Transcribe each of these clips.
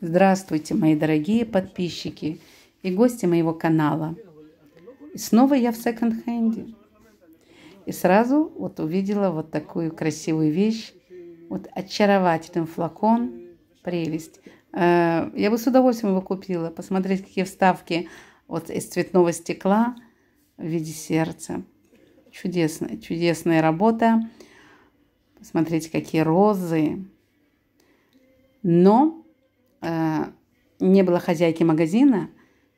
Здравствуйте, мои дорогие подписчики и гости моего канала. И снова я в секонд-хенде. И сразу вот увидела вот такую красивую вещь. Вот очаровательный флакон. Прелесть. Э, я бы с удовольствием его купила. Посмотреть, какие вставки вот из цветного стекла в виде сердца. Чудесная, чудесная работа. Посмотрите, какие розы. Но э, не было хозяйки магазина,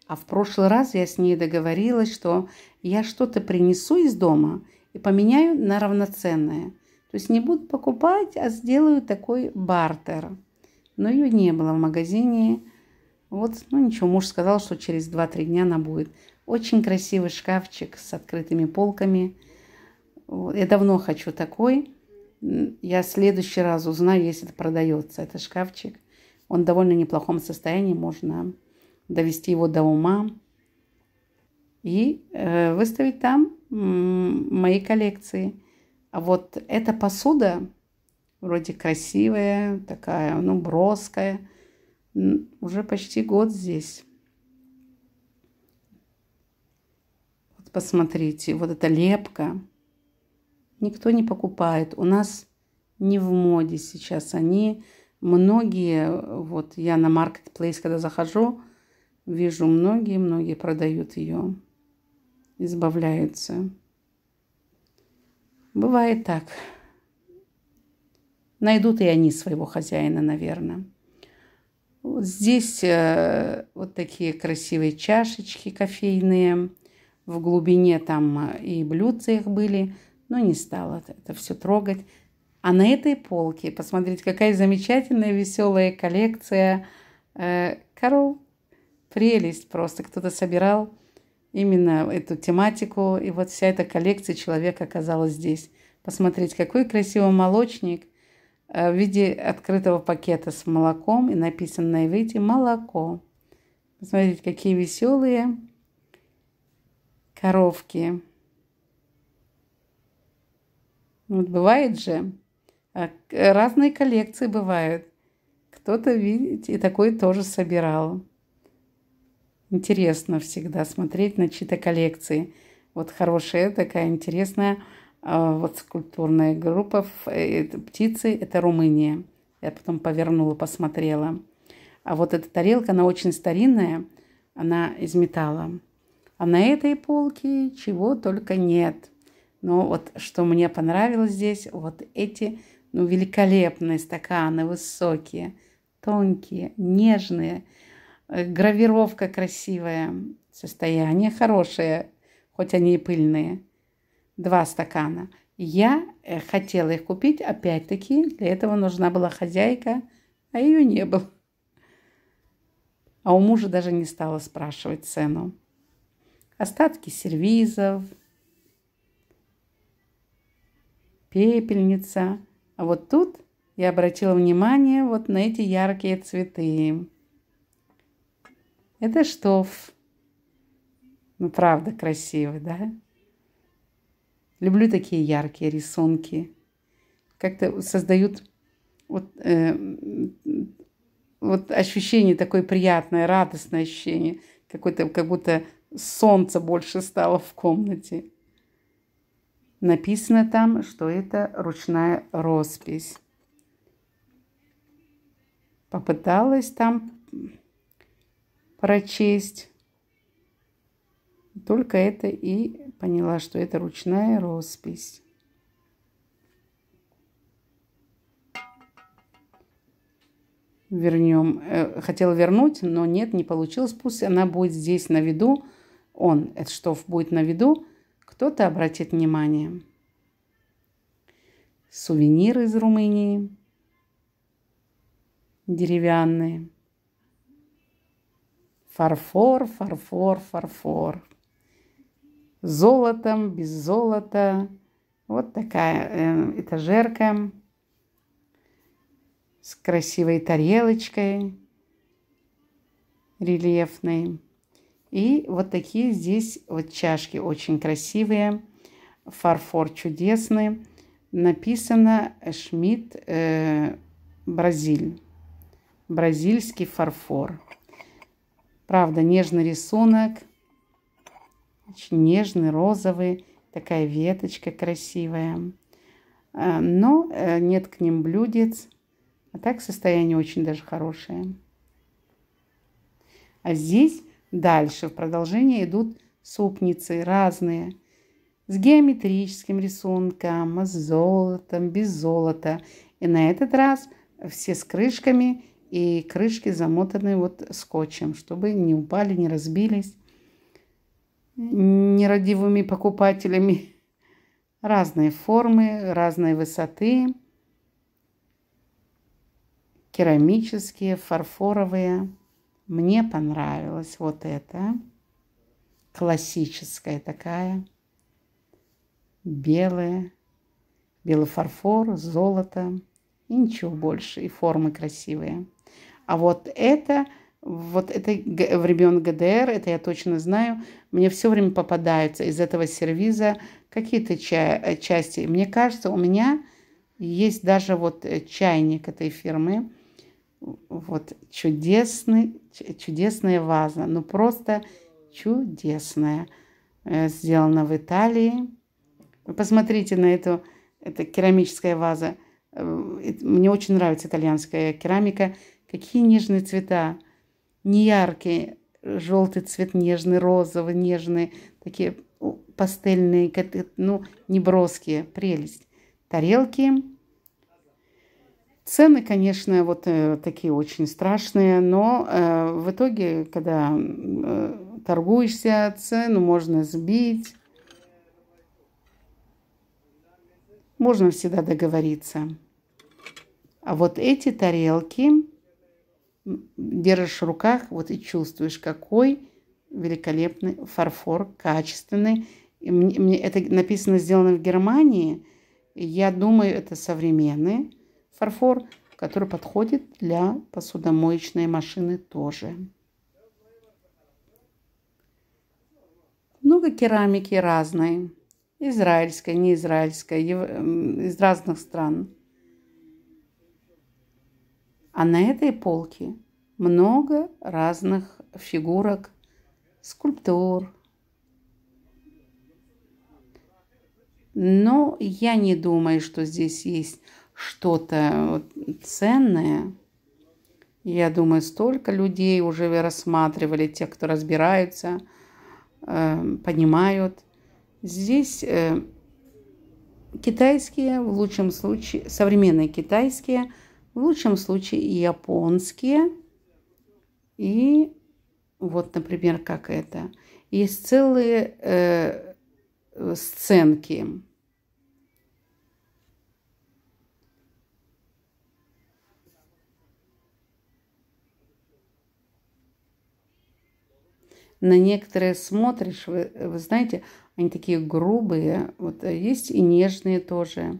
а в прошлый раз я с ней договорилась, что я что-то принесу из дома и поменяю на равноценное. То есть не буду покупать, а сделаю такой бартер. Но ее не было в магазине. Вот, ну ничего, муж сказал, что через 2-3 дня она будет. Очень красивый шкафчик с открытыми полками. Я давно хочу такой. Я в следующий раз узнаю, если это продается, это шкафчик он в довольно неплохом состоянии, можно довести его до ума и э, выставить там мои коллекции. А вот эта посуда вроде красивая, такая, ну, броская, уже почти год здесь. Вот посмотрите, вот эта лепка. Никто не покупает. У нас не в моде сейчас. Они Многие, вот я на маркетплейс, когда захожу, вижу многие, многие продают ее, избавляются. Бывает так. Найдут и они своего хозяина, наверное. Вот здесь э, вот такие красивые чашечки кофейные. В глубине там э, и блюдца их были, но не стала это все трогать. А на этой полке, посмотрите, какая замечательная, веселая коллекция э, коров. Прелесть просто. Кто-то собирал именно эту тематику, и вот вся эта коллекция человека оказалась здесь. Посмотрите, какой красивый молочник э, в виде открытого пакета с молоком, и написано на иврите «молоко». Посмотрите, какие веселые коровки. Вот бывает же, а, э, разные коллекции бывают. Кто-то, видите, и такой тоже собирал. Интересно всегда смотреть на чьи-то коллекции. Вот хорошая такая интересная а, вот скульптурная группа э, «Птицы» — это Румыния. Я потом повернула, посмотрела. А вот эта тарелка, она очень старинная, она из металла. А на этой полке чего только нет. Но вот что мне понравилось здесь, вот эти ну, великолепные стаканы, высокие, тонкие, нежные, э, гравировка красивая, состояние хорошее, хоть они и пыльные. Два стакана. Я э, хотела их купить, опять-таки, для этого нужна была хозяйка, а ее не было. А у мужа даже не стала спрашивать цену. Остатки сервизов, пепельница – а вот тут я обратила внимание вот на эти яркие цветы. Это штоф. Ну, правда, красивый, да? Люблю такие яркие рисунки. Как-то создают вот, э, вот ощущение такое приятное, радостное ощущение. Какое-то, как будто солнце больше стало в комнате. Написано там, что это ручная роспись. Попыталась там прочесть. Только это и поняла, что это ручная роспись. Вернем. Э, хотела вернуть, но нет, не получилось. Пусть она будет здесь на виду. Он, этот штоф будет на виду кто-то обратит внимание. Сувениры из Румынии, деревянные. Фарфор, фарфор, фарфор. Золотом, без золота. Вот такая э, этажерка с красивой тарелочкой рельефной. И вот такие здесь вот чашки очень красивые, фарфор чудесный. Написано Шмидт э, Бразиль, бразильский фарфор. Правда, нежный рисунок, очень нежный, розовый, такая веточка красивая. А, но э, нет к ним блюдец, а так состояние очень даже хорошее. А здесь Дальше в продолжение идут супницы разные. С геометрическим рисунком, с золотом, без золота. И на этот раз все с крышками и крышки замотаны вот скотчем, чтобы не упали, не разбились нерадивыми покупателями. Разные формы, разной высоты, керамические, фарфоровые. Мне понравилось вот это. Классическая такая. Белая. Белый фарфор, золото. И ничего больше. И формы красивые. А вот это, вот это в ребенок ГДР, это я точно знаю. Мне все время попадаются из этого сервиза какие-то ча- э, части. Мне кажется, у меня есть даже вот э, чайник этой фирмы вот чудесный, чудесная ваза, ну просто чудесная. Э, сделана в Италии. Вы посмотрите на эту, это керамическая ваза. Э, мне очень нравится итальянская керамика. Какие нежные цвета. Не яркие, желтый цвет нежный, розовый нежный, такие пастельные, ну, неброские, прелесть. Тарелки Цены, конечно, вот э, такие очень страшные, но э, в итоге, когда э, торгуешься, цену можно сбить, можно всегда договориться. А вот эти тарелки держишь в руках, вот и чувствуешь, какой великолепный фарфор, качественный. И мне, мне это написано, сделано в Германии. Я думаю, это современные фарфор, который подходит для посудомоечной машины тоже. Много керамики разной, израильской, неизраильской, из разных стран. А на этой полке много разных фигурок, скульптур. Но я не думаю, что здесь есть что-то ценное. Я думаю, столько людей уже рассматривали, те, кто разбираются, эм, понимают. Здесь э, китайские, в лучшем случае, современные китайские, в лучшем случае японские. И вот, например, как это. Есть целые э, сценки на некоторые смотришь, вы, вы знаете, они такие грубые, вот э, есть и нежные тоже,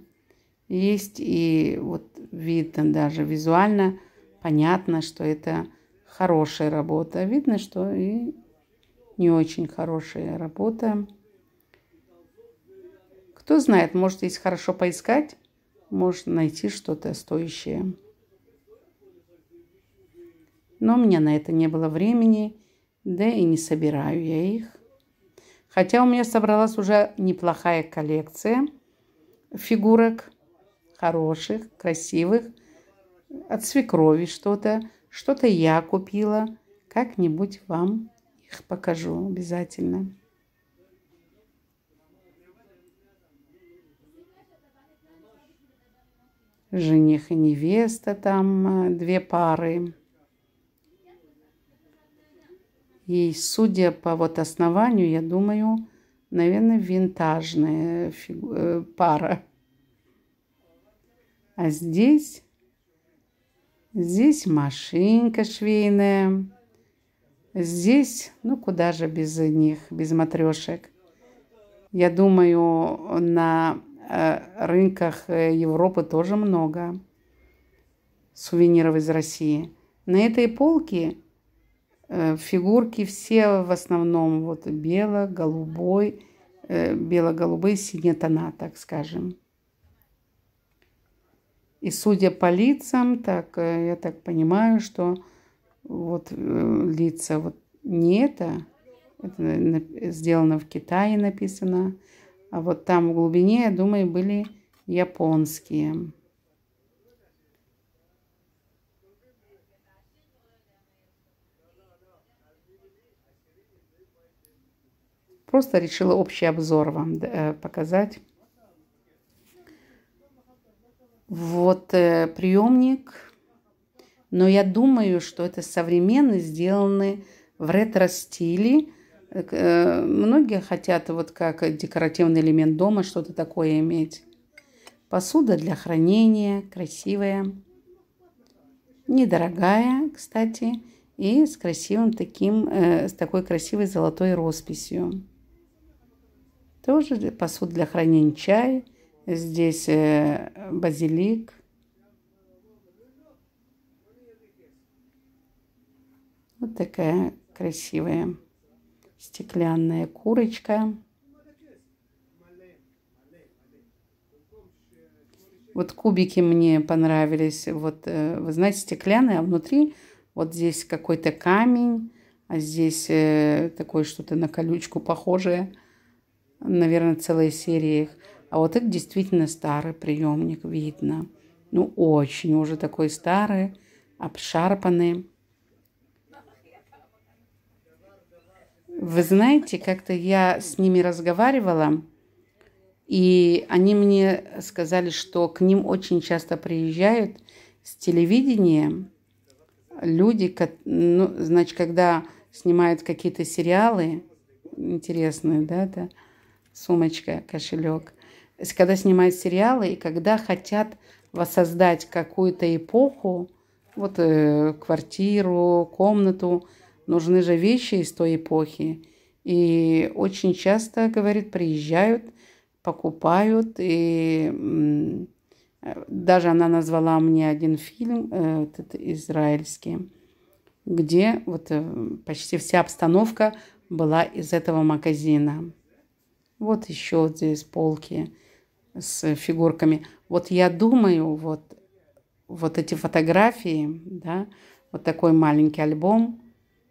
есть и вот видно даже визуально, понятно, что это хорошая работа, а видно, что и не очень хорошая работа. Кто знает, может, если хорошо поискать, можно найти что-то стоящее. Но у меня на это не было времени, да и не собираю я их. Хотя у меня собралась уже неплохая коллекция фигурок. Хороших, красивых. От свекрови что-то. Что-то я купила. Как-нибудь вам их покажу обязательно. Жених и невеста там э, две пары. И судя по вот основанию, я думаю, наверное, винтажная фигу... Э, пара. А здесь, здесь машинка швейная. Здесь, ну куда же без них, без матрешек. Я думаю, на э, рынках э, Европы тоже много сувениров из России. На этой полке Э, фигурки все в основном вот бело-голубой, э, бело-голубые синие тона, так скажем. И судя по лицам, так э, я так понимаю, что вот лица вот не это, это сделано в Китае, написано, а вот там в глубине, я думаю, были японские. Просто решила общий обзор вам э, показать. Вот э, приемник. Но я думаю, что это современно сделаны в ретро-стиле. Э, многие хотят вот как декоративный элемент дома что-то такое иметь. Посуда для хранения, красивая. Недорогая, кстати, и с красивым таким, с такой красивой золотой росписью. Тоже посуд для хранения чая. Здесь э, базилик. Вот такая красивая стеклянная курочка. Вот кубики мне понравились. Вот, э, вы знаете, стеклянные, а внутри вот здесь какой-то камень, а здесь э, такое что-то на колючку похожее наверное, целая серия их. А вот это действительно старый приемник, видно. Ну, очень уже такой старый, обшарпанный. Вы знаете, как-то я с ними разговаривала, и они мне сказали, что к ним очень часто приезжают с телевидения люди, ну, значит, когда снимают какие-то сериалы интересные, да, да, сумочка, кошелек. Когда снимают сериалы и когда хотят воссоздать какую-то эпоху, вот э, квартиру, комнату, нужны же вещи из той эпохи. И очень часто, говорит, приезжают, покупают. И даже она назвала мне один фильм, э, этот израильский, где вот э, почти вся обстановка была из этого магазина. Вот еще здесь полки с фигурками. Вот я думаю, вот, вот эти фотографии, да, вот такой маленький альбом,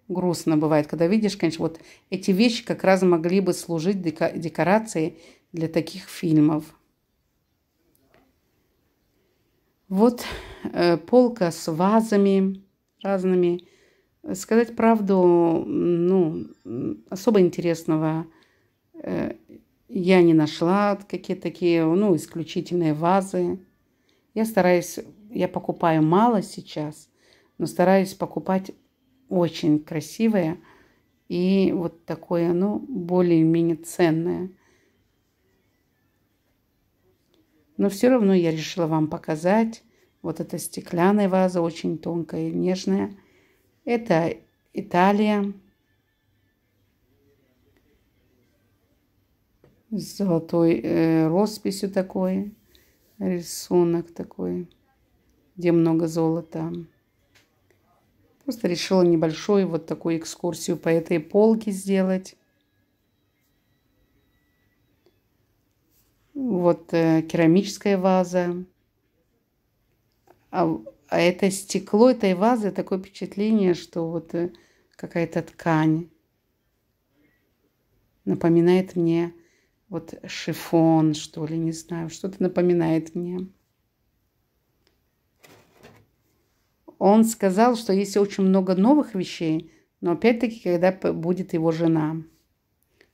грустно бывает, когда видишь, конечно, вот эти вещи как раз могли бы служить дека- декорацией для таких фильмов. Вот э, полка с вазами разными. Сказать правду, ну, особо интересного э, я не нашла какие-то такие, ну, исключительные вазы. Я стараюсь, я покупаю мало сейчас, но стараюсь покупать очень красивые и вот такое, ну, более-менее ценное. Но все равно я решила вам показать. Вот эта стеклянная ваза, очень тонкая и нежная. Это Италия. с золотой э, росписью такой, рисунок такой, где много золота. Просто решила небольшую вот такую экскурсию по этой полке сделать. Вот э, керамическая ваза. А, а это стекло этой вазы, такое впечатление, что вот э, какая-то ткань напоминает мне вот шифон, что ли, не знаю, что-то напоминает мне. Он сказал, что есть очень много новых вещей, но опять-таки, когда будет его жена,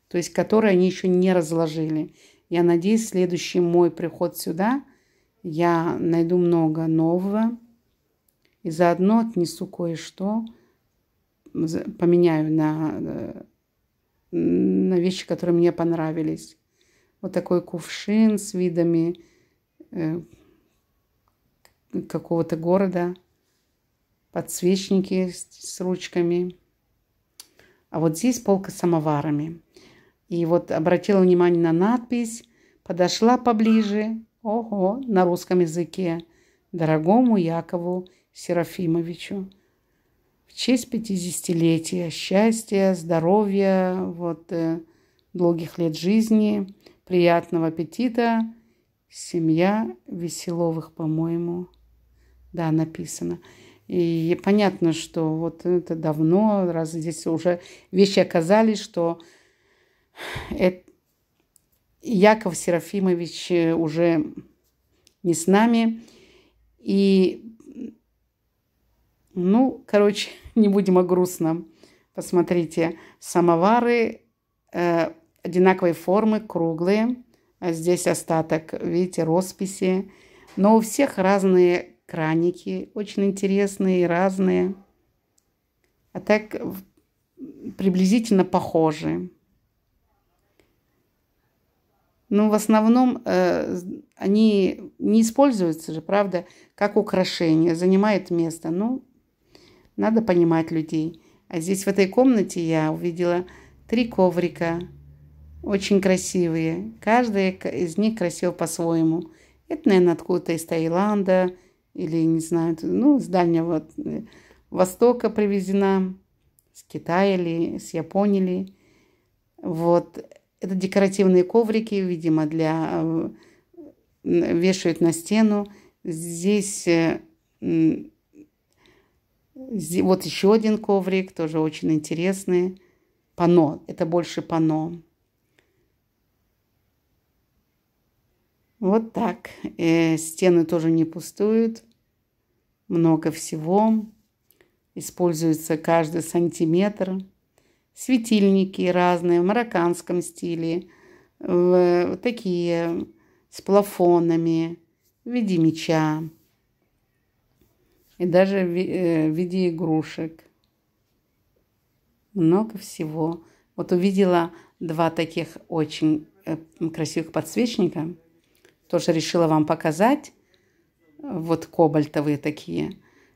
то есть которые они еще не разложили. Я надеюсь, следующий мой приход сюда я найду много нового и заодно отнесу кое-что, поменяю на, э, на вещи, которые мне понравились вот такой кувшин с видами э, какого-то города, подсвечники с, с ручками. А вот здесь полка с самоварами. И вот обратила внимание на надпись, подошла поближе, ого, на русском языке, дорогому Якову Серафимовичу. В честь 50-летия, счастья, здоровья, вот, э, долгих лет жизни – Приятного аппетита. Семья Веселовых, по-моему. Да, написано. И понятно, что вот это давно, раз здесь уже вещи оказались, что это Яков Серафимович уже не с нами. И, ну, короче, не будем о грустном. Посмотрите, самовары э, одинаковой формы, круглые. А здесь остаток, видите, росписи. Но у всех разные краники, очень интересные разные. А так приблизительно похожи. ну в основном э, они не используются же, правда, как украшение, занимает место. Ну, надо понимать людей. А здесь в этой комнате я увидела три коврика – очень красивые. Каждая из них красива по-своему. Это, наверное, откуда-то из Таиланда или, не знаю, ну, с Дальнего э, Востока привезена, с Китая или с Японии. Ли. Вот. Это декоративные коврики, видимо, для э, вешают на стену. Здесь э, вот еще один коврик, тоже очень интересный. Пано, это больше пано. Вот так. Э, стены тоже не пустуют. Много всего. Используется каждый сантиметр. Светильники разные в марокканском стиле. В, вот такие с плафонами в виде меча и даже э, в виде игрушек. Много всего. Вот увидела два таких очень э, красивых подсвечника – тоже решила вам показать. Вот кобальтовые такие.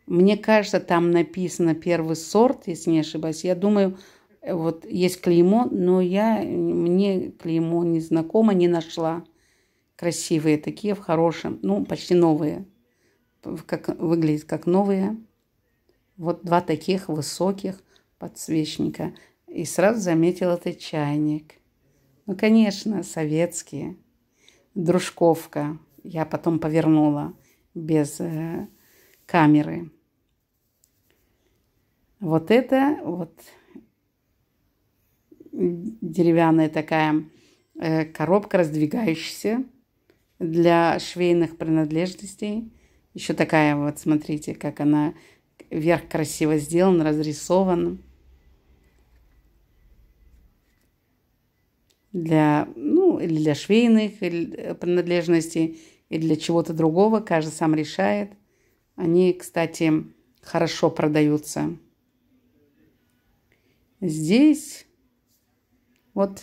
Мне кажется, там написано первый сорт, если не ошибаюсь. Я думаю, вот есть клеймо, но я, мне клеймо не знакомо, не нашла. Красивые такие, в хорошем, ну, почти новые. Как, выглядят как новые. Вот два таких высоких подсвечника. И сразу заметил этот чайник. Ну, конечно, советские дружковка. Я потом повернула без э, камеры. Вот это вот деревянная такая э, коробка, раздвигающаяся для швейных принадлежностей. Еще такая вот, смотрите, как она вверх красиво сделан, разрисован. для, ну, или для швейных э, принадлежностей, или для чего-то другого, каждый сам решает. Они, кстати, хорошо продаются. Здесь вот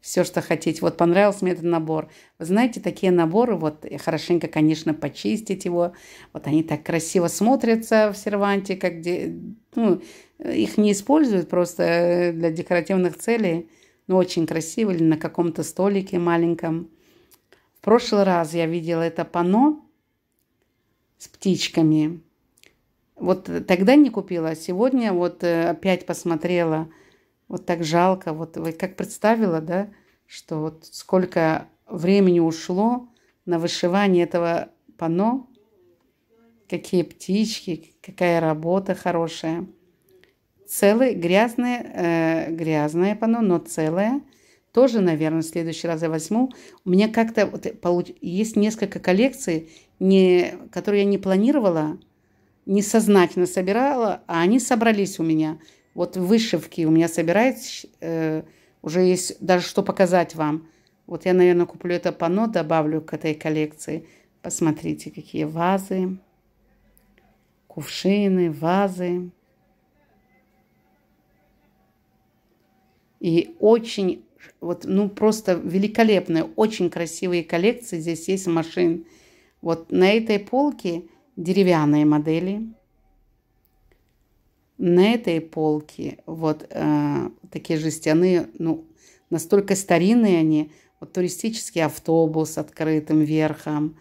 все, что хотите. Вот понравился мне этот набор. Вы знаете, такие наборы, вот э, хорошенько, конечно, почистить его. Вот они так красиво смотрятся в серванте, как где ну, их не используют просто э, для декоративных целей но ну, очень красиво, или на каком-то столике маленьком. В прошлый раз я видела это панно с птичками. Вот тогда не купила, а сегодня вот э, опять посмотрела. Вот так жалко, вот как представила, да, что вот сколько времени ушло на вышивание этого панно, какие птички, какая работа хорошая целое, грязное, э, грязное панно, но целое. Тоже, наверное, в следующий раз я возьму. У меня как-то вот, получ... есть несколько коллекций, не... которые я не планировала, не сознательно собирала, а они собрались у меня. Вот вышивки у меня собираются, э, уже есть даже что показать вам. Вот я, наверное, куплю это панно, добавлю к этой коллекции. Посмотрите, какие вазы, кувшины, вазы. И очень, вот, ну просто великолепные, очень красивые коллекции здесь есть машин. Вот на этой полке деревянные модели. На этой полке вот э, такие жестяные, ну настолько старинные они, вот туристический автобус с открытым верхом,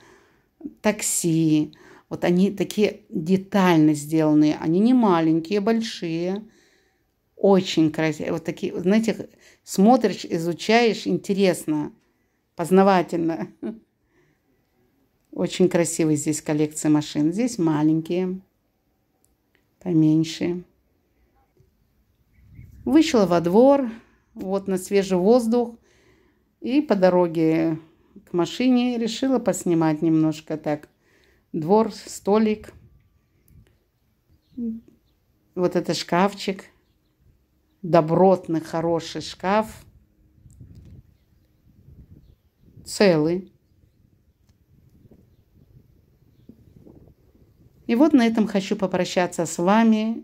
такси. Вот они такие детально сделанные, они не маленькие, большие. Очень красивые, Вот такие, знаете, смотришь, изучаешь, интересно, познавательно. Очень красивые здесь коллекции машин. Здесь маленькие, поменьше. Вышла во двор, вот на свежий воздух. И по дороге к машине решила поснимать немножко так. Двор, столик. Вот это шкафчик – добротный, хороший шкаф. Целый. И вот на этом хочу попрощаться с вами.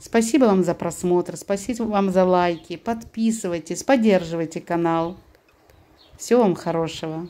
Спасибо вам за просмотр, спасибо вам за лайки. Подписывайтесь, поддерживайте канал. Всего вам хорошего.